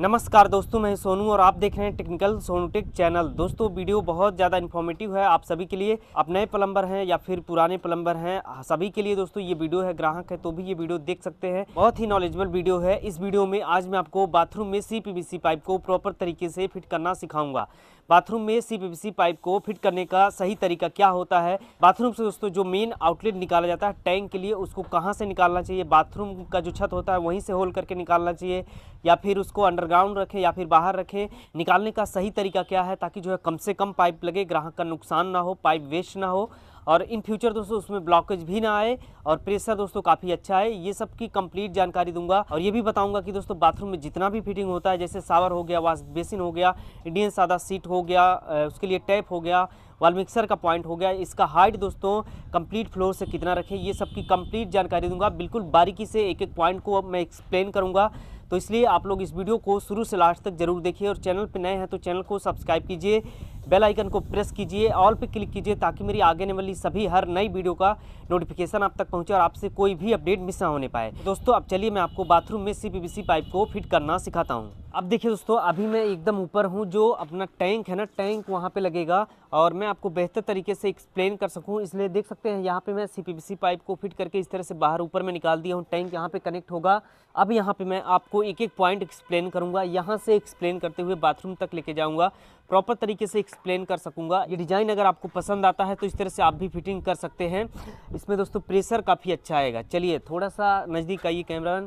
नमस्कार दोस्तों मैं सोनू और आप देख रहे हैं टेक्निकल सोनू टेक चैनल दोस्तों वीडियो बहुत ज़्यादा इन्फॉर्मेटिव है आप सभी के लिए आप नए प्लम्बर हैं या फिर पुराने प्लम्बर हैं हाँ, सभी के लिए दोस्तों ये वीडियो है ग्राहक है तो भी ये वीडियो देख सकते हैं बहुत ही नॉलेजेबल वीडियो है इस वीडियो में आज मैं आपको बाथरूम में सी पाइप को प्रॉपर तरीके से फिट करना सिखाऊंगा बाथरूम में सी पाइप को फिट करने का सही तरीका क्या होता है बाथरूम से दोस्तों जो मेन आउटलेट निकाला जाता है टैंक के लिए उसको कहाँ से निकालना चाहिए बाथरूम का जो छत होता है वहीं से होल करके निकालना चाहिए या फिर उसको अंडरग्राउंड रखें या फिर बाहर रखें निकालने का सही तरीका क्या है ताकि जो है कम से कम पाइप लगे ग्राहक का नुकसान ना हो पाइप वेस्ट ना हो और इन फ्यूचर दोस्तों उसमें ब्लॉकेज भी ना आए और प्रेशर दोस्तों काफ़ी अच्छा है ये सब की कंप्लीट जानकारी दूंगा और ये भी बताऊंगा कि दोस्तों बाथरूम में जितना भी फिटिंग होता है जैसे सावर हो गया वाश बेसिन हो गया इंडियन सादा सीट हो गया उसके लिए टैप हो गया वाल मिक्सर का पॉइंट हो गया इसका हाइट दोस्तों कंप्लीट फ्लोर से कितना रखें ये सब की कंप्लीट जानकारी दूंगा बिल्कुल बारीकी से एक एक पॉइंट को मैं एक्सप्लेन करूंगा तो इसलिए आप लोग इस वीडियो को शुरू से लास्ट तक जरूर देखिए और चैनल पर नए हैं तो चैनल को सब्सक्राइब कीजिए बेल आइकन को प्रेस कीजिए ऑल पे क्लिक कीजिए ताकि मेरी आगे आने वाली सभी हर नई वीडियो का नोटिफिकेशन आप तक पहुंचे और आपसे कोई भी अपडेट मिस ना होने पाए दोस्तों अब चलिए मैं आपको बाथरूम में सी पाइप को फिट करना सिखाता हूँ अब देखिए दोस्तों अभी मैं एकदम ऊपर हूँ जो अपना टैंक है ना टैंक वहाँ पर लगेगा और मैं आपको बेहतर तरीके से एक्सप्लेन कर सकूँ इसलिए देख सकते हैं यहाँ पे मैं सी पाइप को फिट करके इस तरह से बाहर ऊपर में निकाल दिया हूँ टैंक यहाँ पे कनेक्ट होगा अब यहाँ पे मैं आपको एक एक पॉइंट एक्सप्लेन करूँगा यहाँ से एक्सप्लेन करते हुए बाथरूम तक लेके जाऊँगा प्रॉपर तरीके से एक्सप्लेन कर सकूंगा ये डिज़ाइन अगर आपको पसंद आता है तो इस तरह से आप भी फिटिंग कर सकते हैं इसमें दोस्तों प्रेशर काफ़ी अच्छा आएगा चलिए थोड़ा सा नज़दीक आइए कैमरा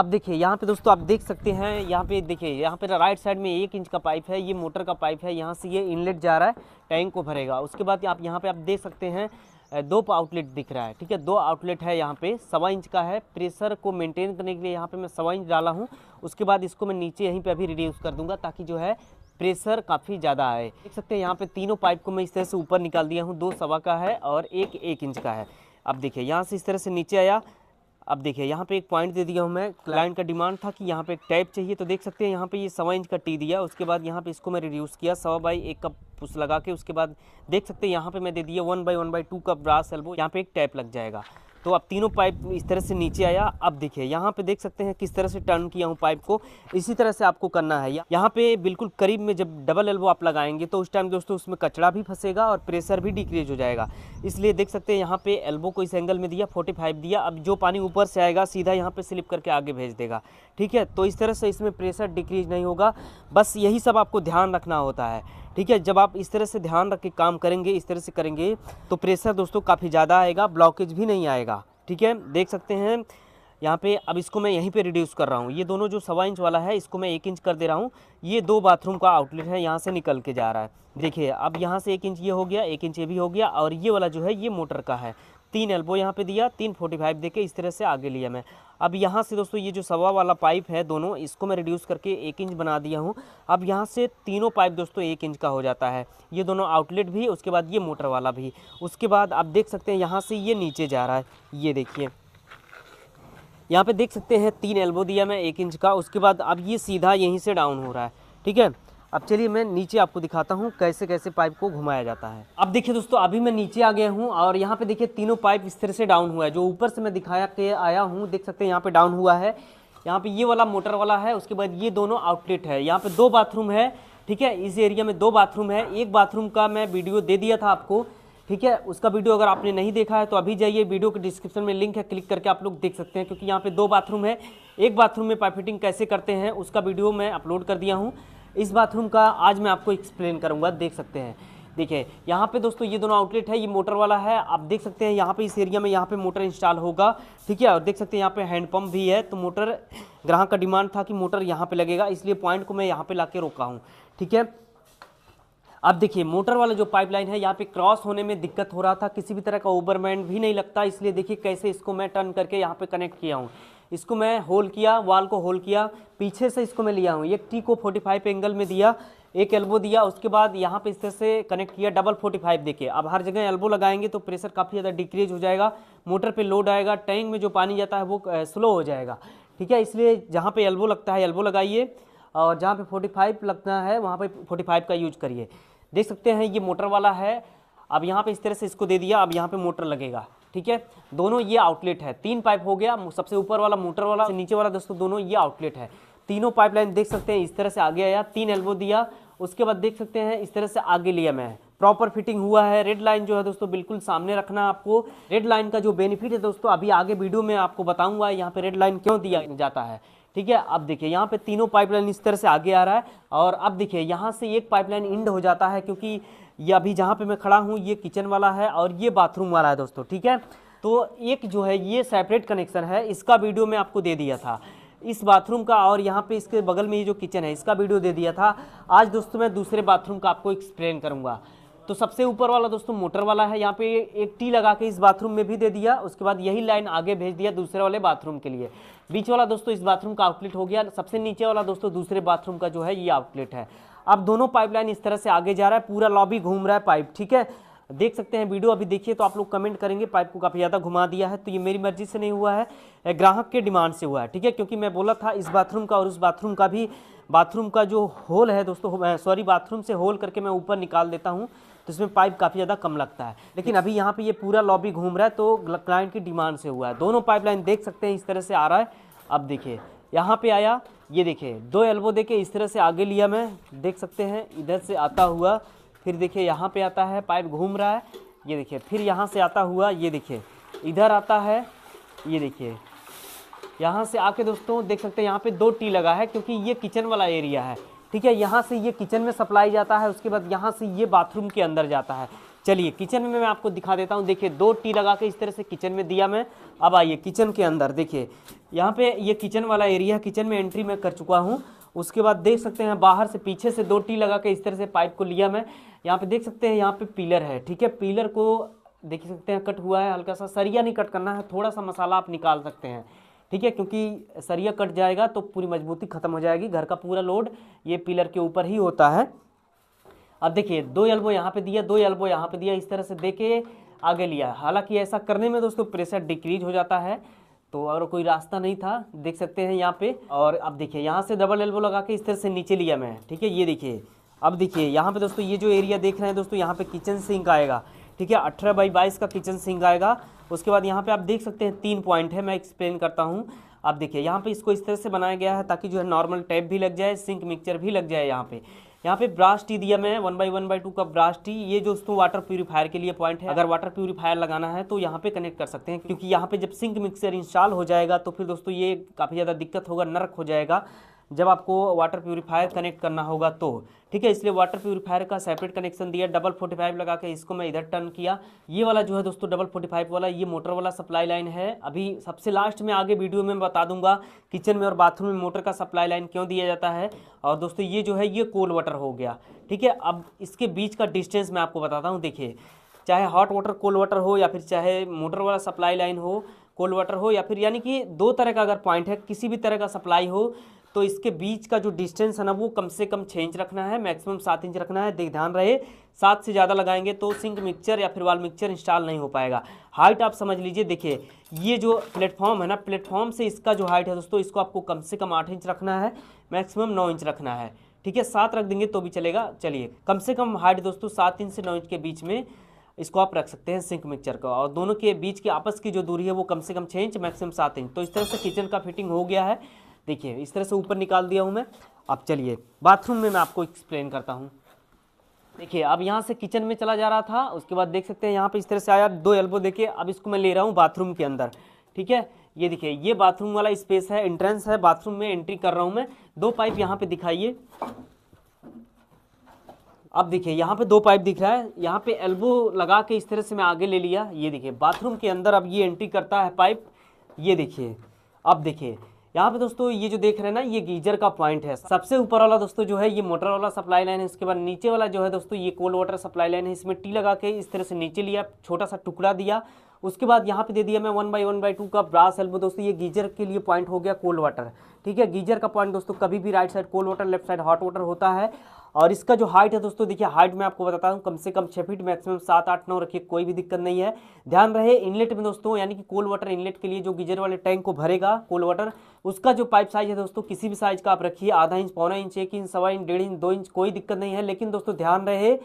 अब देखिए यहाँ पे दोस्तों आप देख सकते हैं यहाँ पे देखिए यहाँ पे राइट साइड में एक इंच का पाइप है ये मोटर का पाइप है यहाँ से ये इनलेट जा रहा है टैंक को भरेगा उसके बाद आप यहाँ पे आप देख सकते हैं दो आउटलेट दिख रहा है ठीक है दो आउटलेट है यहाँ पे सवा इंच का है प्रेशर को मेंटेन करने के लिए यहाँ पे मैं सवा इंच डाला हूँ उसके बाद इसको मैं नीचे यहीं पे अभी रिड्यूस कर दूंगा ताकि जो है प्रेशर काफ़ी ज़्यादा आए देख सकते हैं यहाँ पे तीनों पाइप को मैं इस तरह से ऊपर निकाल दिया हूँ दो सवा का है और एक एक इंच का है अब देखिए यहाँ से इस तरह से नीचे आया अब देखिए यहाँ पे एक पॉइंट दे दिया हूँ मैं क्लाइंट का डिमांड था कि यहाँ पे एक टैप चाहिए तो देख सकते हैं यहाँ पे ये सवा इंच का टी दिया उसके बाद यहाँ पे इसको मैं रिड्यूस किया सवा बाई एक कप पुश लगा के उसके बाद देख सकते हैं यहाँ पे मैं दे दिया one by one by two cup brass elbow यहाँ पे एक टैप लग जाएगा तो अब तीनों पाइप इस तरह से नीचे आया अब देखिए यहाँ पे देख सकते हैं किस तरह से टर्न किया हूँ पाइप को इसी तरह से आपको करना है यहाँ पे बिल्कुल करीब में जब डबल एल्बो आप लगाएंगे तो उस टाइम दोस्तों उसमें कचड़ा भी फंसेगा और प्रेशर भी डिक्रीज हो जाएगा इसलिए देख सकते हैं यहाँ पे एल्बो को इस एंगल में दिया फोर्टी दिया अब जो पानी ऊपर से आएगा सीधा यहाँ पर स्लिप करके आगे भेज देगा ठीक है तो इस तरह से इसमें प्रेशर डिक्रीज नहीं होगा बस यही सब आपको ध्यान रखना होता है ठीक है जब आप इस तरह से ध्यान रख के काम करेंगे इस तरह से करेंगे तो प्रेशर दोस्तों काफ़ी ज़्यादा आएगा ब्लॉकेज भी नहीं आएगा ठीक है देख सकते हैं यहाँ पे अब इसको मैं यहीं पे रिड्यूस कर रहा हूँ ये दोनों जो सवा इंच वाला है इसको मैं एक इंच कर दे रहा हूँ ये दो बाथरूम का आउटलेट है यहाँ से निकल के जा रहा है देखिए अब यहाँ से एक इंच ये हो गया एक इंच ये भी हो गया और ये वाला जो है ये मोटर का है तीन एल्बो यहाँ पे दिया तीन फोर्टी फाइव दे के इस तरह से आगे लिया मैं अब यहाँ से दोस्तों ये जो सवा वाला पाइप है दोनों इसको मैं रिड्यूस करके एक इंच बना दिया हूँ अब यहाँ से तीनों पाइप दोस्तों एक इंच का हो जाता है ये दोनों आउटलेट भी उसके बाद ये मोटर वाला भी उसके बाद आप देख सकते हैं यहाँ से ये नीचे जा रहा है ये देखिए यहाँ पर देख सकते हैं तीन एल्बो दिया मैं एक इंच का उसके बाद अब ये सीधा यहीं से डाउन हो रहा है ठीक है अब चलिए मैं नीचे आपको दिखाता हूँ कैसे कैसे पाइप को घुमाया जाता है अब देखिए दोस्तों अभी मैं नीचे आ गया हूँ और यहाँ पे देखिए तीनों पाइप इस तरह से डाउन हुआ है जो ऊपर से मैं दिखाया के आया हूँ देख सकते हैं यहाँ पे डाउन हुआ है यहाँ पे ये वाला मोटर वाला है उसके बाद ये दोनों आउटलेट है यहाँ पे दो बाथरूम है ठीक है इस एरिया में दो बाथरूम है एक बाथरूम का मैं वीडियो दे दिया था आपको ठीक है उसका वीडियो अगर आपने नहीं देखा है तो अभी जाइए वीडियो के डिस्क्रिप्शन में लिंक है क्लिक करके आप लोग देख सकते हैं क्योंकि यहाँ पे दो बाथरूम है एक बाथरूम में पाइप फिटिंग कैसे करते हैं उसका वीडियो मैं अपलोड कर दिया हूँ इस बाथरूम का आज मैं आपको एक्सप्लेन करूँगा देख सकते हैं देखिए यहाँ पे दोस्तों ये दोनों आउटलेट है ये मोटर वाला है आप देख सकते हैं यहाँ पे इस एरिया में यहाँ पे मोटर इंस्टॉल होगा ठीक है और देख सकते हैं यहाँ पे हैंडपम्प भी है तो मोटर ग्राहक का डिमांड था कि मोटर यहाँ पे लगेगा इसलिए पॉइंट को मैं यहाँ पे ला रोका हूँ ठीक है अब देखिए मोटर वाला जो पाइपलाइन है यहाँ पे क्रॉस होने में दिक्कत हो रहा था किसी भी तरह का ओवरमैन भी नहीं लगता इसलिए देखिए कैसे इसको मैं टर्न करके यहाँ पे कनेक्ट किया हूँ इसको मैं होल किया वाल को होल किया पीछे से इसको मैं लिया हूँ एक टी को फोर्टी फाइव एंगल में दिया एक एल्बो दिया उसके बाद यहाँ पे इस तरह से कनेक्ट किया डबल फोर्टी फाइव देखिए अब हर जगह एल्बो लगाएंगे तो प्रेशर काफ़ी ज़्यादा डिक्रीज हो जाएगा मोटर पे लोड आएगा टैंक में जो पानी जाता है वो स्लो हो जाएगा ठीक है इसलिए जहाँ पे एल्बो लगता है एल्बो लगाइए और जहाँ पे फोर्टी फाइव लगता है वहाँ पे फोर्टी फाइव का यूज करिए देख सकते हैं ये मोटर वाला है अब यहाँ पे इस तरह से इसको दे दिया अब यहाँ पे मोटर लगेगा ठीक है दोनों ये आउटलेट है तीन पाइप हो गया सबसे ऊपर वाला मोटर वाला नीचे वाला दोस्तों दोनों ये आउटलेट है तीनों पाइपलाइन देख सकते हैं इस तरह से आगे आया तीन एल्बो दिया उसके बाद देख सकते हैं इस तरह से आगे लिया मैं प्रॉपर फिटिंग हुआ है रेड लाइन जो है दोस्तों बिल्कुल सामने रखना आपको रेड लाइन का जो बेनिफिट है दोस्तों अभी आगे वीडियो में आपको बताऊंगा यहाँ पे रेड लाइन क्यों दिया जाता है ठीक है अब देखिए यहाँ पे तीनों पाइपलाइन इस तरह से आगे आ रहा है और अब देखिए यहाँ से एक पाइपलाइन इंड हो जाता है क्योंकि ये अभी जहाँ पे मैं खड़ा हूँ ये किचन वाला है और ये बाथरूम वाला है दोस्तों ठीक है तो एक जो है ये सेपरेट कनेक्शन है इसका वीडियो मैं आपको दे दिया था इस बाथरूम का और यहाँ पे इसके बगल में ये जो किचन है इसका वीडियो दे दिया था आज दोस्तों मैं दूसरे बाथरूम का आपको एक्सप्लेन करूँगा तो सबसे ऊपर वाला दोस्तों मोटर वाला है यहाँ पे एक टी लगा के इस बाथरूम में भी दे दिया उसके बाद यही लाइन आगे भेज दिया दूसरे वाले बाथरूम के लिए बीच वाला दोस्तों इस बाथरूम का आउटलेट हो गया सबसे नीचे वाला दोस्तों दूसरे बाथरूम का जो है ये आउटलेट है अब दोनों पाइपलाइन इस तरह से आगे जा रहा है पूरा लॉबी घूम रहा है पाइप ठीक है देख सकते हैं वीडियो अभी देखिए तो आप लोग कमेंट करेंगे पाइप को काफ़ी ज़्यादा घुमा दिया है तो ये मेरी मर्जी से नहीं हुआ है ग्राहक के डिमांड से हुआ है ठीक है क्योंकि मैं बोला था इस बाथरूम का और उस बाथरूम का भी बाथरूम का जो होल है दोस्तों सॉरी बाथरूम से होल करके मैं ऊपर निकाल देता हूँ तो इसमें पाइप काफ़ी ज़्यादा कम लगता है लेकिन अभी यहाँ पर ये पूरा लॉबी घूम रहा है तो क्लाइंट की डिमांड से हुआ है दोनों पाइपलाइन देख सकते हैं इस तरह से आ रहा है अब देखिए यहाँ पे आया ये देखिए दो एल्बो देखे इस तरह से आगे लिया मैं देख सकते हैं इधर से आता हुआ फिर देखिए यहाँ पे आता है पाइप घूम रहा है ये देखिए फिर यहाँ से आता हुआ ये देखिए इधर आता है ये देखिए यहाँ से आके दोस्तों देख सकते हैं यहाँ पे दो टी लगा है क्योंकि ये किचन वाला एरिया है ठीक है यहाँ से ये किचन में सप्लाई जाता है उसके बाद यहाँ से ये बाथरूम के अंदर जाता है चलिए किचन में मैं आपको दिखा देता हूँ देखिए दो टी लगा के इस तरह से किचन में दिया मैं अब आइए किचन के अंदर देखिए यहाँ पे ये किचन वाला एरिया किचन में एंट्री मैं कर चुका हूँ उसके बाद देख सकते हैं बाहर से पीछे से दो टी लगा के इस तरह से पाइप को लिया मैं यहाँ पे देख सकते हैं यहाँ पे पिलर है ठीक है पिलर को देख सकते हैं कट हुआ है हल्का सा सरिया नहीं कट करना है थोड़ा सा मसाला आप निकाल सकते हैं ठीक है क्योंकि सरिया कट जाएगा तो पूरी मजबूती खत्म हो जाएगी घर का पूरा लोड ये पिलर के ऊपर ही होता है अब देखिए दो एल्बो यहाँ पे दिया दो एल्बो यहाँ पे दिया इस तरह से दे के आगे लिया हालांकि ऐसा करने में दोस्तों प्रेशर डिक्रीज हो जाता है तो अगर कोई रास्ता नहीं था देख सकते हैं यहाँ पे और अब देखिए यहाँ से डबल एल्बो लगा के इस तरह से नीचे लिया मैं ठीक है ये देखिए अब देखिए यहाँ पे दोस्तों ये जो एरिया देख रहे हैं दोस्तों यहाँ पे किचन सिंक आएगा ठीक है अठारह बाई बाईस का किचन सिंक आएगा उसके बाद यहाँ पे आप देख सकते हैं तीन पॉइंट है मैं एक्सप्लेन करता हूँ आप देखिए यहाँ पे इसको इस तरह से बनाया गया है ताकि जो है नॉर्मल टैप भी लग जाए सिंक मिक्सचर भी लग जाए यहाँ पे यहाँ पे ब्रास टी दिया मैं one by one by two का ब्रास टी ये जो दोस्तों वाटर प्यूरीफायर के लिए पॉइंट है अगर वाटर प्यूरीफायर लगाना है तो यहाँ पे कनेक्ट कर सकते हैं क्योंकि यहाँ पे जब सिंक मिक्सर इंस्टॉल हो जाएगा तो फिर दोस्तों ये काफ़ी ज़्यादा दिक्कत होगा नर्क हो जाएगा जब आपको वाटर प्योरीफायर कनेक्ट करना होगा तो ठीक है इसलिए वाटर प्योरीफायर का सेपरेट कनेक्शन दिया डबल फोर्टी फाइव लगा के इसको मैं इधर टर्न किया ये वाला जो है दोस्तों डबल फोर्टी फाइव वाला ये मोटर वाला सप्लाई लाइन है अभी सबसे लास्ट में आगे वीडियो में बता दूंगा किचन में और बाथरूम में मोटर का सप्लाई लाइन क्यों दिया जाता है और दोस्तों ये जो है ये कोल्ड वाटर हो गया ठीक है अब इसके बीच का डिस्टेंस मैं आपको बताता हूँ देखिए चाहे हॉट वाटर कोल्ड वाटर हो या फिर चाहे मोटर वाला सप्लाई लाइन हो कोल्ड वाटर हो या फिर यानी कि दो तरह का अगर पॉइंट है किसी भी तरह का सप्लाई हो तो इसके बीच का जो डिस्टेंस है ना वो कम से कम छः इंच रखना है मैक्सिमम सात इंच रखना है देख ध्यान रहे सात से ज़्यादा लगाएंगे तो सिंक मिक्सचर या फिर वाल मिक्सचर इंस्टॉल नहीं हो पाएगा हाइट आप समझ लीजिए देखिए ये जो प्लेटफॉर्म है ना प्लेटफॉर्म से इसका जो हाइट है दोस्तों इसको आपको कम से कम आठ इंच रखना है मैक्सिमम नौ इंच रखना है ठीक है सात रख देंगे तो भी चलेगा चलिए कम से कम हाइट दोस्तों सात इंच से नौ इंच के बीच में इसको आप रख सकते हैं सिंक मिक्सचर का और दोनों के बीच के आपस की जो दूरी है वो कम से कम छः इंच मैक्सिमम सात इंच तो इस तरह से किचन का फिटिंग हो गया है देखिए इस तरह से ऊपर निकाल दिया हूँ मैं अब चलिए बाथरूम में मैं आपको एक्सप्लेन करता हूँ देखिए अब यहाँ से किचन में चला जा रहा था उसके बाद देख सकते हैं यहाँ पे इस तरह से आया दो एल्बो देखिए अब इसको मैं ले रहा हूँ बाथरूम के अंदर ठीक है ये देखिए ये बाथरूम वाला स्पेस है एंट्रेंस है बाथरूम में एंट्री कर रहा हूँ मैं दो पाइप यहाँ पे दिखाइए अब देखिए यहाँ पे दो पाइप दिख रहा है यहाँ पे एल्बो लगा के इस तरह से मैं आगे ले लिया ये देखिए बाथरूम के अंदर अब ये एंट्री करता है पाइप ये देखिए अब देखिए यहाँ पे दोस्तों ये जो देख रहे हैं ना ये गीजर का पॉइंट है सबसे ऊपर वाला दोस्तों जो है ये मोटर वाला सप्लाई लाइन है उसके बाद नीचे वाला जो है दोस्तों ये कोल्ड वाटर सप्लाई लाइन है इसमें टी लगा के इस तरह से नीचे लिया छोटा सा टुकड़ा दिया उसके बाद यहाँ पे दे दिया मैं one by one by two का ब्रास एल्बो दोस्तों ये गीजर के लिए पॉइंट हो गया कोल्ड वाटर ठीक है गीजर का पॉइंट दोस्तों कभी भी right side cold water left side hot water होता है और इसका जो हाइट है दोस्तों देखिए हाइट मैं आपको बताता हूँ कम से कम छः फीट मैक्सिमम सात आठ नौ रखिए कोई भी दिक्कत नहीं है ध्यान रहे इनलेट में दोस्तों यानी कि कोल्ड वाटर इनलेट के लिए जो गीजर वाले टैंक को भरेगा कोल्ड वाटर उसका जो पाइप साइज है दोस्तों किसी भी साइज का आप रखिए आधा इंच पौना इंच एक इंच सवा इंच डेढ़ इंच दो इंच कोई दिक्कत नहीं है लेकिन दोस्तों ध्यान रहे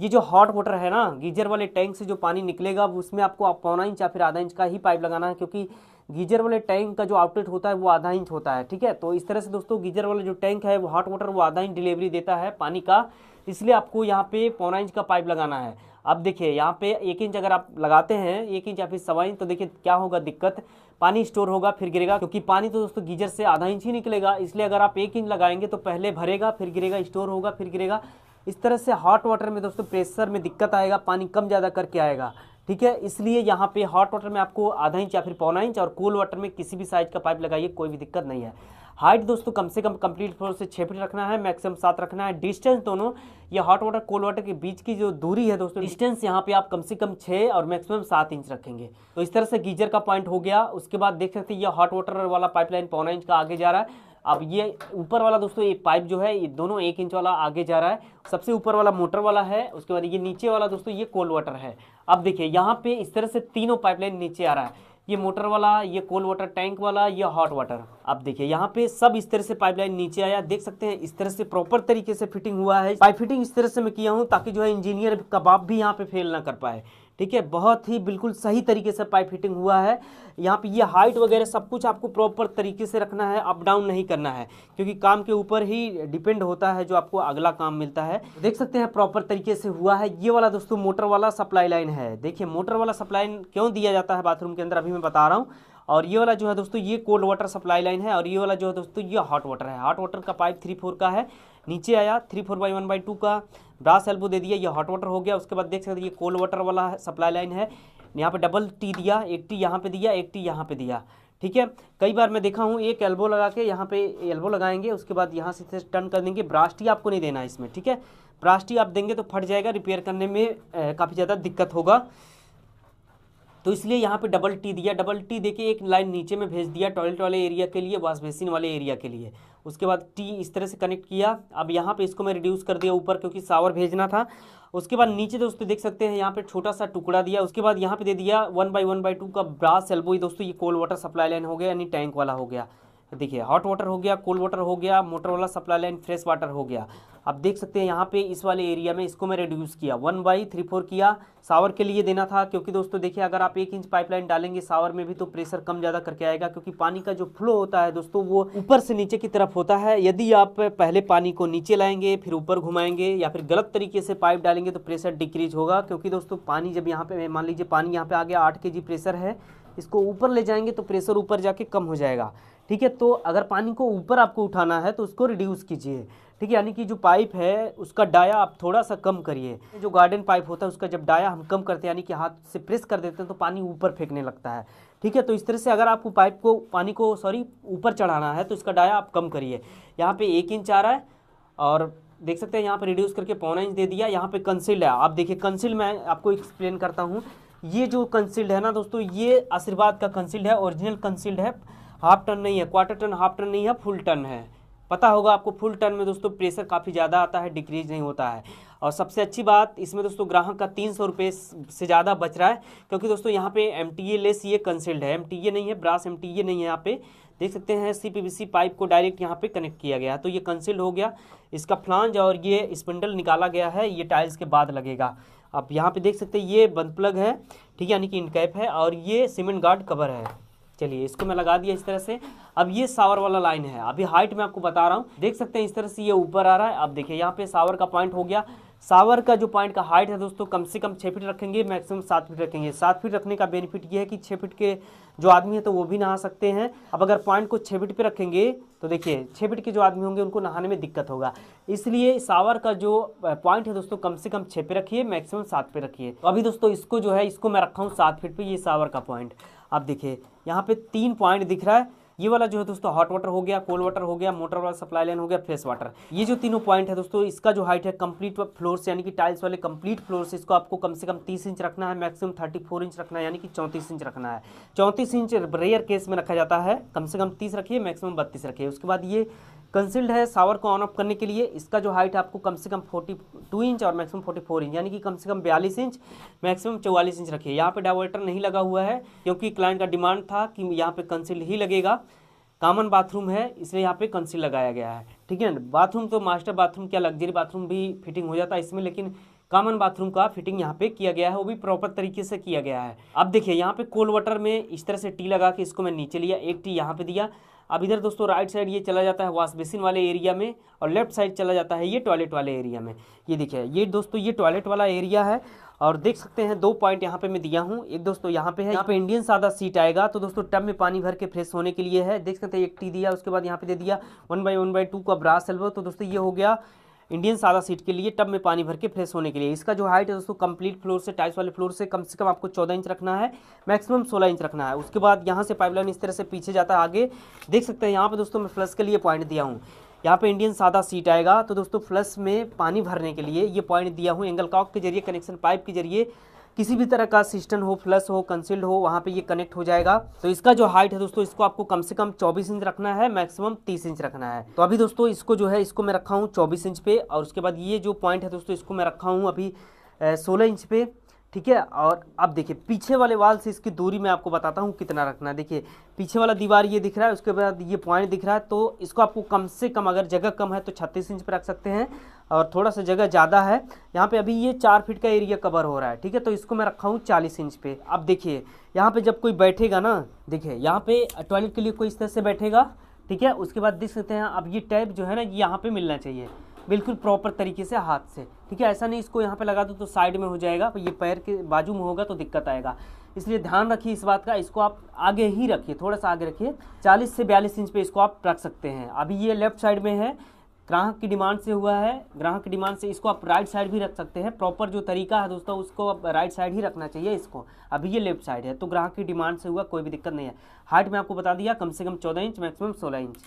ये जो हॉट वाटर है ना गीजर वाले टैंक से जो पानी निकलेगा उसमें आपको आप पौना इंच या फिर आधा इंच का ही पाइप लगाना है क्योंकि गीजर वाले टैंक का जो आउटलेट होता है वो आधा इंच होता है ठीक है तो इस तरह से दोस्तों गीजर वाला जो टैंक है वो हॉट वाटर वो आधा इंच डिलीवरी देता है पानी का इसलिए आपको यहाँ पे पौना इंच का पाइप लगाना है अब देखिए यहाँ पे एक इंच अगर आप लगाते हैं एक इंच या फिर सवा इंच तो देखिए क्या होगा दिक्कत पानी स्टोर होगा फिर गिरेगा क्योंकि पानी तो दोस्तों गीजर से आधा इंच ही निकलेगा इसलिए अगर आप एक इंच लगाएंगे तो पहले भरेगा फिर गिरेगा स्टोर होगा फिर गिरेगा इस तरह से हॉट वाटर में दोस्तों प्रेशर में दिक्कत आएगा पानी कम ज़्यादा करके आएगा ठीक है इसलिए यहाँ पे हॉट वाटर में आपको आधा इंच या फिर पौना इंच और कोल्ड वाटर में किसी भी साइज का पाइप लगाइए कोई भी दिक्कत नहीं है हाइट दोस्तों कम से कम कंप्लीट फ्लोर से छः फीट रखना है मैक्सिमम सात रखना है डिस्टेंस दोनों ये हॉट वाटर कोल्ड वाटर के बीच की जो दूरी है दोस्तों डिस्टेंस यहाँ पे आप कम से कम छः और मैक्सिमम सात इंच रखेंगे तो इस तरह से गीजर का पॉइंट हो गया उसके बाद देख सकते हैं ये हॉट वाटर वाला पाइपलाइन पौना इंच का आगे जा रहा है अब ये ऊपर वाला दोस्तों ये पाइप जो है ये दोनों एक इंच वाला आगे जा रहा है सबसे ऊपर वाला मोटर वाला है उसके बाद ये नीचे वाला दोस्तों ये कोल्ड वाटर है अब देखिए यहाँ पे इस तरह से तीनों पाइपलाइन नीचे आ रहा है ये मोटर वाला ये कोल्ड वाटर टैंक वाला ये हॉट वाटर अब देखिए यहाँ पे सब इस तरह से पाइपलाइन नीचे आया देख सकते हैं इस तरह से प्रॉपर तरीके से फिटिंग हुआ है पाइप फिटिंग इस तरह से मैं किया हूँ ताकि जो है इंजीनियर कबाब भी यहाँ पे फेल ना कर पाए ठीक है बहुत ही बिल्कुल सही तरीके से पाइप फिटिंग हुआ है यहाँ पे ये हाइट वगैरह सब कुछ आपको प्रॉपर तरीके से रखना है अप डाउन नहीं करना है क्योंकि काम के ऊपर ही डिपेंड होता है जो आपको अगला काम मिलता है देख सकते हैं प्रॉपर तरीके से हुआ है ये वाला दोस्तों मोटर वाला सप्लाई लाइन है देखिए मोटर वाला सप्लाई लाइन क्यों दिया जाता है बाथरूम के अंदर अभी मैं बता रहा हूँ और ये वाला जो है दोस्तों ये कोल्ड वाटर सप्लाई लाइन है और ये वाला जो है दोस्तों ये हॉट वाटर है हॉट वाटर का पाइप थ्री फोर का है नीचे आया three four by one by two का ब्रास एल्बो दे दिया ये हॉट वाटर हो गया उसके बाद देख सकते हैं ये कोल्ड वाटर वाला सप्लाई लाइन है यहाँ पे डबल टी दिया एक टी यहाँ पे दिया एक टी यहाँ पे दिया ठीक है कई बार मैं देखा हूँ एक एल्बो लगा के यहाँ पे एल्बो लगाएंगे उसके बाद यहाँ से टर्न कर देंगे ब्रास्टी आपको नहीं देना है इसमें ठीक है ब्रास्टी आप देंगे तो फट जाएगा रिपेयर करने में काफ़ी ज़्यादा दिक्कत होगा तो इसलिए यहाँ पे डबल टी दिया डबल टी देके एक लाइन नीचे में भेज दिया टॉयलेट वाले एरिया के लिए वॉश बेसिन वाले एरिया के लिए उसके बाद टी इस तरह से कनेक्ट किया अब यहाँ पे इसको मैं रिड्यूस कर दिया ऊपर क्योंकि सावर भेजना था उसके बाद नीचे दोस्तों देख सकते हैं यहाँ पे छोटा सा टुकड़ा दिया उसके बाद यहाँ पे दे दिया one by one by two का ब्रास एल्बो दोस्तों ये कोल्ड वाटर सप्लाई लाइन हो गया यानी टैंक वाला हो गया देखिए हॉट वाटर हो गया कोल्ड वाटर हो गया मोटर वाला सप्लाई लाइन फ्रेश वाटर हो गया आप देख सकते हैं यहाँ पे इस वाले एरिया में इसको मैं रिड्यूस किया वन बाई थ्री फोर किया सावर के लिए देना था क्योंकि दोस्तों देखिए अगर आप एक इंच पाइपलाइन डालेंगे सावर में भी तो प्रेशर कम ज़्यादा करके आएगा क्योंकि पानी का जो फ्लो होता है दोस्तों वो ऊपर से नीचे की तरफ होता है यदि आप पहले पानी को नीचे लाएंगे फिर ऊपर घुमाएंगे या फिर गलत तरीके से पाइप डालेंगे तो प्रेशर डिक्रीज होगा क्योंकि दोस्तों पानी जब यहाँ पे मान लीजिए पानी यहाँ पे आ गया आठ के प्रेशर है इसको ऊपर ले जाएंगे तो प्रेशर ऊपर जाके कम हो जाएगा ठीक है तो अगर पानी को ऊपर आपको उठाना है तो उसको रिड्यूस कीजिए ठीक है यानी कि जो पाइप है उसका डाया आप थोड़ा सा कम करिए जो गार्डन पाइप होता है उसका जब डाया हम कम करते हैं यानी कि हाथ से प्रेस कर देते हैं तो पानी ऊपर फेंकने लगता है ठीक है तो इस तरह से अगर आपको पाइप को पानी को सॉरी ऊपर चढ़ाना है तो इसका डाया आप कम करिए यहाँ पे एक इंच आ रहा है और देख सकते हैं यहाँ पर रिड्यूस करके पौना इंच दे दिया यहाँ पर कंसिल्ड है आप देखिए कंसिल्ड मैं आपको एक्सप्लेन करता हूँ ये जो कंसिल्ड है ना दोस्तों ये आशीर्वाद का कंसिल्ड है ओरिजिनल कंसिल्ड है हाफ टन नहीं है क्वार्टर टन हाफ टन नहीं है फुल टन है पता होगा आपको फुल टन में दोस्तों प्रेशर काफ़ी ज़्यादा आता है डिक्रीज नहीं होता है और सबसे अच्छी बात इसमें दोस्तों ग्राहक का तीन सौ रुपये से ज़्यादा बच रहा है क्योंकि दोस्तों यहाँ पे एम टी ए लेस ये कंसिल्ड है एम टी ए नहीं है ब्रास एम टी ए नहीं है यहाँ पे देख सकते हैं सी पी सी पाइप को डायरेक्ट यहाँ पे कनेक्ट किया गया तो ये कंसिल्ड हो गया इसका फ्लांज और ये स्पिंडल निकाला गया है ये टाइल्स के बाद लगेगा आप यहाँ पर देख सकते हैं ये बंद प्लग है ठीक है यानी कि इनकैप है और ये सीमेंट गार्ड कवर है चलिए इसको मैं लगा दिया इस तरह से अब ये सावर वाला लाइन है अभी हाइट में आपको बता रहा हूँ देख सकते हैं इस तरह से ये ऊपर आ रहा है अब देखिए यहाँ पे सावर का पॉइंट हो गया सावर का जो पॉइंट का हाइट है दोस्तों कम से कम छः फीट रखेंगे मैक्सिमम सात फीट रखेंगे सात फीट रखने का बेनिफिट ये है कि छः फीट के जो आदमी है तो वो भी नहा सकते हैं अब अगर पॉइंट को छः फीट पे रखेंगे तो देखिए छः फीट के जो आदमी होंगे उनको नहाने में दिक्कत होगा इसलिए सावर का जो पॉइंट है दोस्तों कम से कम छः पे रखिए मैक्सिमम सात पे रखिए तो अभी दोस्तों इसको जो है इसको मैं रखा हूँ सात फीट पर ये सावर का पॉइंट आप देखिए यहाँ पे तीन पॉइंट दिख रहा है ये वाला जो है दोस्तों हॉट वाटर हो गया कोल्ड वाटर हो गया मोटर वाला सप्लाई लाइन हो गया फ्रेश वाटर ये जो तीनों पॉइंट है दोस्तों इसका जो हाइट है कंप्लीट फ्लोर से यानी कि टाइल्स वाले कंप्लीट फ्लोर से इसको आपको कम से कम 30 इंच रखना है मैक्सिमम 34 इंच रखना है यानी कि 34 इंच रखना है चौंतीस इंच रेयर केस में रखा जाता है कम से कम तीस रखिए मैक्सिमम बत्तीस रखिए उसके बाद ये कंसिल्ड है सावर को ऑन ऑफ करने के लिए इसका जो हाइट आपको कम से कम 42 इंच और मैक्सिमम 44 इंच यानी कि कम से कम 42 इंच मैक्सिमम 44 इंच रखिए यहाँ पे डाइवर्टर नहीं लगा हुआ है क्योंकि क्लाइंट का डिमांड था कि यहाँ पे कंसिल्ड ही लगेगा कॉमन बाथरूम है इसलिए यहाँ पे कंसिल लगाया गया है ठीक है बाथरूम तो मास्टर बाथरूम क्या लग्जरी बाथरूम भी फिटिंग हो जाता है इसमें लेकिन कॉमन बाथरूम का फिटिंग यहाँ पे किया गया है वो भी प्रॉपर तरीके से किया गया है अब देखिए यहाँ पे कोल्ड वाटर में इस तरह से टी लगा के इसको मैं नीचे लिया एक टी यहाँ पे दिया अब इधर दोस्तों राइट साइड ये चला जाता है वाश बेसिन वाले एरिया में और लेफ्ट साइड चला जाता है ये टॉयलेट वाले एरिया में ये देखिए ये दोस्तों ये टॉयलेट वाला एरिया है और देख सकते हैं दो पॉइंट यहाँ पे मैं दिया हूँ एक दोस्तों यहाँ पे है यहाँ पे इंडियन सादा सीट आएगा तो दोस्तों टब में पानी भर के फ्रेश होने के लिए है देख सकते हैं एक टी दिया उसके बाद यहाँ पे दे दिया one by one by two का ब्रास एल्बो तो दोस्तों ये हो गया इंडियन सादा सीट के लिए टब में पानी भर के फ्रेश होने के लिए इसका जो हाइट है दोस्तों कंप्लीट फ्लोर से टाइल्स वाले फ्लोर से कम से कम आपको चौदह इंच रखना है मैक्सिमम सोलह इंच रखना है उसके बाद यहाँ से पाइपलाइन इस तरह से पीछे जाता है आगे देख सकते हैं यहाँ पर दोस्तों मैं फ्लस के लिए पॉइंट दिया हूँ यहाँ पे इंडियन सादा सीट आएगा तो दोस्तों फ्लस में पानी भरने के लिए ये पॉइंट दिया हूँ एंगल कॉक के जरिए कनेक्शन पाइप के जरिए किसी भी तरह का सिस्टम हो फ्लस हो कंसिल्ड हो वहाँ पे ये कनेक्ट हो जाएगा तो इसका जो हाइट है दोस्तों इसको आपको कम से कम 24 इंच रखना है मैक्सिमम 30 इंच रखना है तो अभी दोस्तों इसको जो है इसको मैं रखा हूँ चौबीस इंच पे और उसके बाद ये जो पॉइंट है दोस्तों इसको मैं रखा हूँ अभी सोलह इंच पे ठीक है और अब देखिए पीछे वाले वाल से इसकी दूरी मैं आपको बताता हूँ कितना रखना है देखिए पीछे वाला दीवार ये दिख रहा है उसके बाद ये पॉइंट दिख रहा है तो इसको आपको कम से कम अगर जगह कम है तो 36 इंच पर रख सकते हैं और थोड़ा सा जगह ज़्यादा है यहाँ पे अभी ये चार फीट का एरिया कवर हो रहा है ठीक है तो इसको मैं रखा हूँ चालीस इंच पे अब देखिए यहाँ पे जब कोई बैठेगा ना देखिए यहाँ पे टॉयलेट के लिए कोई इस तरह से बैठेगा ठीक है उसके बाद देख सकते हैं अब ये टैप जो है ना यहाँ पर मिलना चाहिए बिल्कुल प्रॉपर तरीके से हाथ से ठीक है ऐसा नहीं इसको यहाँ पर लगा दो तो साइड में हो जाएगा ये पैर के बाजू में होगा तो दिक्कत आएगा इसलिए ध्यान रखिए इस बात का इसको आप आगे ही रखिए थोड़ा सा आगे रखिए 40 से 42 इंच पे इसको आप रख सकते हैं अभी ये लेफ्ट साइड में है ग्राहक की डिमांड से हुआ है ग्राहक की डिमांड से इसको आप राइट साइड भी रख सकते हैं प्रॉपर जो तरीका है दोस्तों उसको आप राइट साइड ही रखना चाहिए इसको अभी ये लेफ्ट साइड है तो ग्राहक की डिमांड से हुआ कोई भी दिक्कत नहीं है हाइट में आपको बता दिया कम से कम चौदह इंच मैक्सिमम सोलह इंच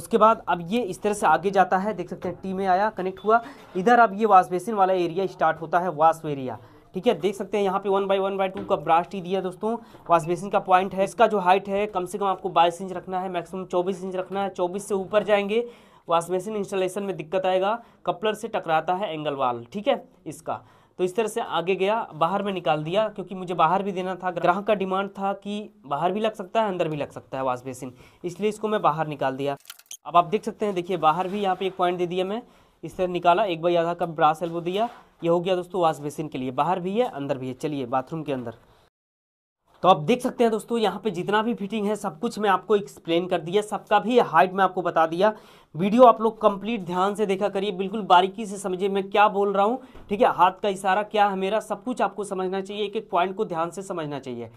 उसके बाद अब ये इस तरह से आगे जाता है देख सकते हैं टी में आया कनेक्ट हुआ इधर अब ये वाश बेसिन वाला एरिया स्टार्ट होता है वाश एरिया ठीक है देख सकते हैं यहाँ पे one by one by two का ब्रास्ट ही दिया दोस्तों वाश बेसिन का पॉइंट है इसका जो हाइट है कम से कम आपको बाईस इंच रखना है मैक्सिमम चौबीस इंच रखना है चौबीस से ऊपर जाएंगे वाश मशीन इंस्टॉलेशन में दिक्कत आएगा कपलर से टकराता है एंगल वाल ठीक है इसका तो इस तरह से आगे गया बाहर में निकाल दिया क्योंकि मुझे बाहर भी देना था ग्राहक का डिमांड था कि बाहर भी लग सकता है अंदर भी लग सकता है वाश बेसिन इसलिए इसको मैं बाहर निकाल दिया अब आप देख सकते हैं देखिए बाहर भी यहाँ पे एक पॉइंट दे दिया मैं इस तरह निकाला एक बार आधा कप ब्रास एल्बो दिया ये हो गया दोस्तों वाश बेसिन के लिए बाहर भी है अंदर भी है चलिए बाथरूम के अंदर तो आप देख सकते हैं दोस्तों यहाँ पे जितना भी फिटिंग है सब कुछ मैं आपको एक्सप्लेन कर दिया सबका भी हाइट मैं आपको बता दिया वीडियो आप लोग कंप्लीट ध्यान से देखा करिए बिल्कुल बारीकी से समझिए मैं क्या बोल रहा हूँ ठीक है हाथ का इशारा क्या है मेरा सब कुछ आपको समझना चाहिए एक एक पॉइंट को ध्यान से समझना चाहिए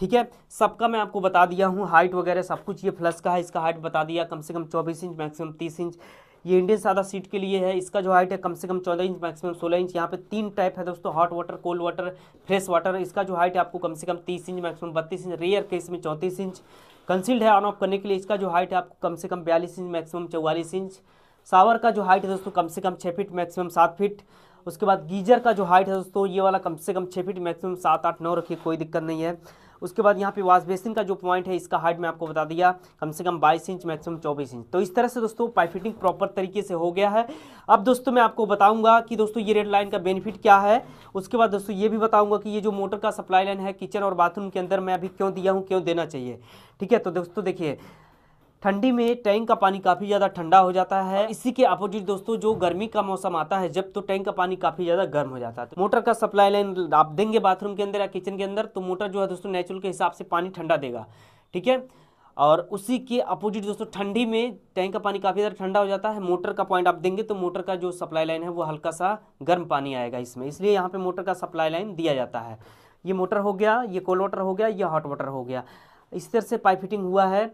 ठीक है सबका मैं आपको बता दिया हूँ हाइट वगैरह सब कुछ ये फ्लस का है इसका हाइट बता दिया कम से कम चौबीस इंच मैक्सिमम तीस इंच ये इंडियन सादा सीट के लिए है इसका जो हाइट है कम से कम चौदह इंच मैक्सिमम सोलह इंच यहाँ पे तीन टाइप है दोस्तों hot water cold water fresh water इसका जो हाइट है आपको कम से कम तीस इंच मैक्सिमम बत्तीस इंच रेयर केस में चौंतीस इंच कंसील्ड है ऑन ऑफ करने के लिए इसका जो हाइट है आपको कम से कम बयालीस इंच मैक्सिमम चौवालीस इंच सावर का जो हाइट है दोस्तों कम से कम छः फीट मैक्सिमम सात फीट उसके बाद गीजर का जो हाइट है दोस्तों ये वाला कम से कम छः फीट मैक्सिमम सात आठ नौ रखिए कोई दिक्कत नहीं है उसके बाद यहाँ पे वॉश बेसिन का जो पॉइंट है इसका हाइट मैं आपको बता दिया कम से कम बाईस इंच मैक्सिमम चौबीस इंच तो इस तरह से दोस्तों पाइप फिटिंग प्रॉपर तरीके से हो गया है अब दोस्तों मैं आपको बताऊँगा कि दोस्तों ये रेड लाइन का बेनिफिट क्या है उसके बाद दोस्तों ये भी बताऊँगा कि ये जो मोटर का सप्लाई लाइन है किचन और बाथरूम के अंदर मैं अभी क्यों दिया हूँ क्यों देना चाहिए ठीक है तो दोस्तों देखिए ठंडी में टैंक का पानी काफ़ी ज़्यादा ठंडा हो जाता है इसी के अपोजिट दोस्तों जो गर्मी का मौसम आता है जब तो टैंक का पानी काफ़ी ज़्यादा गर्म हो जाता है तो मोटर का सप्लाई लाइन आप देंगे बाथरूम के अंदर या किचन के अंदर तो मोटर जो है दोस्तों नेचुरल के हिसाब से पानी ठंडा देगा ठीक है और उसी के अपोजिट दोस्तों ठंडी में टैंक का पानी काफ़ी ज़्यादा ठंडा हो जाता है मोटर का पॉइंट आप देंगे तो मोटर का जो सप्लाई लाइन है वो हल्का सा गर्म पानी आएगा इसमें इसलिए यहाँ पे मोटर का सप्लाई लाइन दिया जाता है ये मोटर हो गया ये कोल्ड वाटर हो गया ये हॉट वाटर हो गया इस तरह से पाइप फिटिंग हुआ है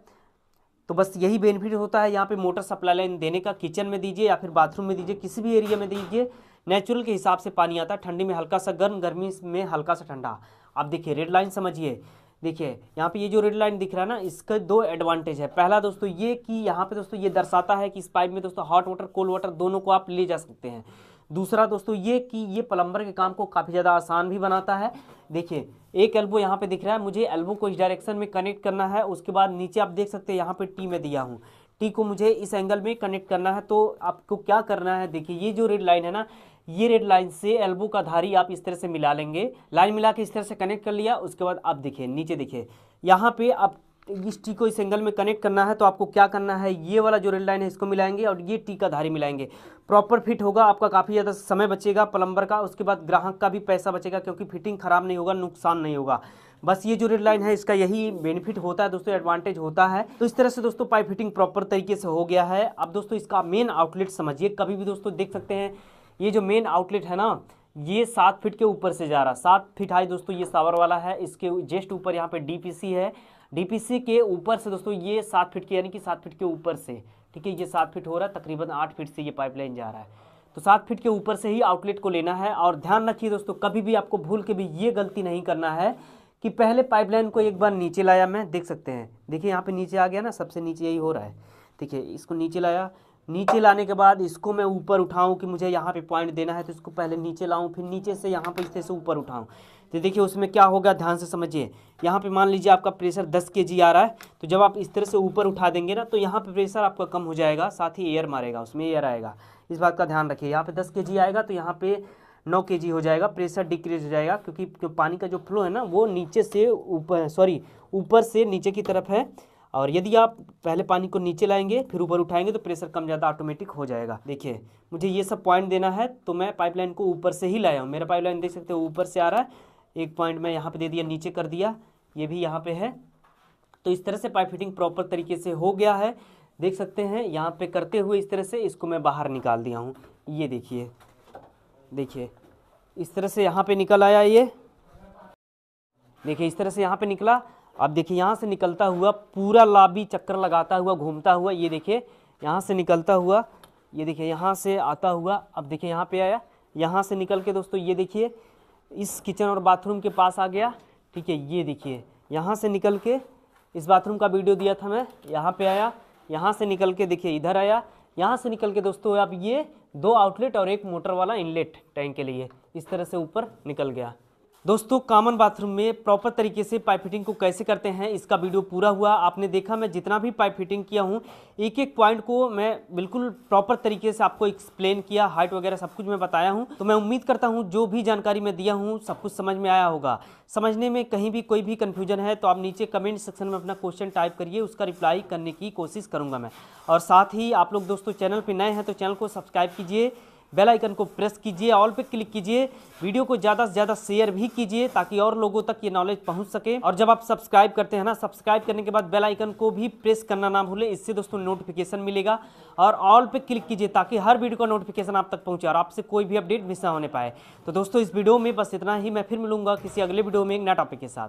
तो बस यही बेनिफिट होता है यहाँ पे मोटर सप्लाई लाइन देने का किचन में दीजिए या फिर बाथरूम में दीजिए किसी भी एरिया में दीजिए नेचुरल के हिसाब से पानी आता है ठंडी में हल्का सा गर्म गर्मी में हल्का सा ठंडा आप देखिए रेड लाइन समझिए देखिए यहाँ पे ये जो रेड लाइन दिख रहा है ना इसका दो एडवांटेज है पहला दोस्तों ये कि यहाँ पे दोस्तों ये दर्शाता है कि इस पाइप में दोस्तों हॉट वाटर कोल्ड वाटर दोनों को आप ले जा सकते हैं दूसरा दोस्तों ये कि ये प्लम्बर के काम को काफ़ी ज़्यादा आसान भी बनाता है देखिए एक एल्बो यहाँ पे दिख रहा है मुझे एल्बो को इस डायरेक्शन में कनेक्ट करना है उसके बाद नीचे आप देख सकते हैं यहाँ पे टी में दिया हूँ टी को मुझे इस एंगल में कनेक्ट करना है तो आपको क्या करना है देखिए ये जो रेड लाइन है ना ये रेड लाइन से एल्बो का धारी आप इस तरह से मिला लेंगे लाइन मिला के इस तरह से कनेक्ट कर लिया उसके बाद आप देखिए नीचे देखिए यहाँ पे आप इस टी को इस एंगल में कनेक्ट करना है तो आपको क्या करना है ये वाला जो रेड लाइन है इसको मिलाएंगे और ये टी का धारी मिलाएंगे प्रॉपर फिट होगा आपका काफ़ी ज़्यादा समय बचेगा प्लम्बर का उसके बाद ग्राहक का भी पैसा बचेगा क्योंकि फिटिंग ख़राब नहीं होगा नुकसान नहीं होगा बस ये जो रेड लाइन है इसका यही बेनिफिट होता है दोस्तों एडवांटेज होता है तो इस तरह से दोस्तों पाइप फिटिंग प्रॉपर तरीके से हो गया है अब दोस्तों इसका मेन आउटलेट समझिए कभी भी दोस्तों देख सकते हैं ये जो मेन आउटलेट है ना ये सात फिट के ऊपर से जा रहा है सात फिट हाई दोस्तों ये सावर वाला है इसके जस्ट ऊपर यहाँ पे डीपीसी है डीपीसी के ऊपर से दोस्तों ये सात फीट के यानी कि सात फीट के ऊपर से ठीक है ये सात फीट हो रहा है तकरीबन आठ फीट से ये पाइपलाइन जा रहा है तो सात फीट के ऊपर से ही आउटलेट को लेना है और ध्यान रखिए दोस्तों कभी भी आपको भूल के भी ये गलती नहीं करना है कि पहले पाइपलाइन को एक बार नीचे लाया मैं देख सकते हैं देखिए यहाँ पे नीचे आ गया ना सबसे नीचे यही हो रहा है देखिए इसको नीचे लाया नीचे लाने के बाद इसको मैं ऊपर उठाऊँ कि मुझे यहाँ पे पॉइंट देना है तो इसको पहले नीचे लाऊँ फिर नीचे से यहाँ पर इस से ऊपर उठाऊँ तो देखिए उसमें क्या होगा ध्यान से समझिए यहाँ पे मान लीजिए आपका प्रेशर 10 के आ रहा है तो जब आप इस तरह से ऊपर उठा देंगे ना तो यहाँ पे प्रेशर आपका कम हो जाएगा साथ ही एयर मारेगा उसमें एयर आएगा इस बात का ध्यान रखिए यहाँ पे दस के आएगा तो यहाँ पे नौ के हो जाएगा प्रेशर डिक्रीज हो जाएगा क्योंकि पानी का जो फ्लो है ना वो नीचे से ऊपर सॉरी ऊपर से नीचे की तरफ है और यदि आप पहले पानी को नीचे लाएंगे फिर ऊपर उठाएंगे तो प्रेशर कम ज़्यादा ऑटोमेटिक हो जाएगा देखिए मुझे ये सब पॉइंट देना है तो मैं पाइपलाइन को ऊपर से ही लाया हूँ मेरा पाइपलाइन देख सकते हो ऊपर से आ रहा है एक पॉइंट मैं यहाँ पर दे दिया नीचे कर दिया ये भी यहाँ पर है तो इस तरह से पाइप फिटिंग प्रॉपर तरीके से हो गया है देख सकते हैं यहाँ पर करते हुए इस तरह से इसको मैं बाहर निकाल दिया हूँ ये देखिए देखिए इस तरह से यहाँ पे निकल आया ये देखिए इस तरह से यहाँ पे निकला अब देखिए यहाँ से निकलता हुआ पूरा लाबी चक्कर लगाता हुआ घूमता हुआ ये देखिए यहाँ से निकलता हुआ ये देखिए यहाँ से आता हुआ अब देखिए यहाँ पे आया यहाँ से निकल के दोस्तों ये देखिए इस किचन और बाथरूम के पास आ गया ठीक है ये देखिए यहाँ से निकल के इस बाथरूम का वीडियो दिया था मैं यहाँ पर आया यहाँ से निकल के देखिए इधर आया यहाँ से निकल के दोस्तों अब ये दो आउटलेट और एक मोटर वाला इनलेट टैंक के लिए इस तरह से ऊपर निकल गया दोस्तों कॉमन बाथरूम में प्रॉपर तरीके से पाइप फिटिंग को कैसे करते हैं इसका वीडियो पूरा हुआ आपने देखा मैं जितना भी पाइप फिटिंग किया हूँ एक एक पॉइंट को मैं बिल्कुल प्रॉपर तरीके से आपको एक्सप्लेन किया हाइट वगैरह सब कुछ मैं बताया हूँ तो मैं उम्मीद करता हूँ जो भी जानकारी मैं दिया हूँ सब कुछ समझ में आया होगा समझने में कहीं भी कोई भी कन्फ्यूजन है तो आप नीचे कमेंट सेक्शन में अपना क्वेश्चन टाइप करिए उसका रिप्लाई करने की कोशिश करूँगा मैं और साथ ही आप लोग दोस्तों चैनल पर नए हैं तो चैनल को सब्सक्राइब कीजिए बेल आइकन को प्रेस कीजिए ऑल पे क्लिक कीजिए वीडियो को ज़्यादा से ज़्यादा शेयर भी कीजिए ताकि और लोगों तक ये नॉलेज पहुंच सके और जब आप सब्सक्राइब करते हैं ना सब्सक्राइब करने के बाद बेल आइकन को भी प्रेस करना ना भूलें इससे दोस्तों नोटिफिकेशन मिलेगा और ऑल पे क्लिक कीजिए ताकि हर वीडियो का नोटिफिकेशन आप तक पहुँचे और आपसे कोई भी अपडेट मिस ना होने पाए तो दोस्तों इस वीडियो में बस इतना ही मैं फिर मिलूंगा किसी अगले वीडियो में एक नया टॉपिक के साथ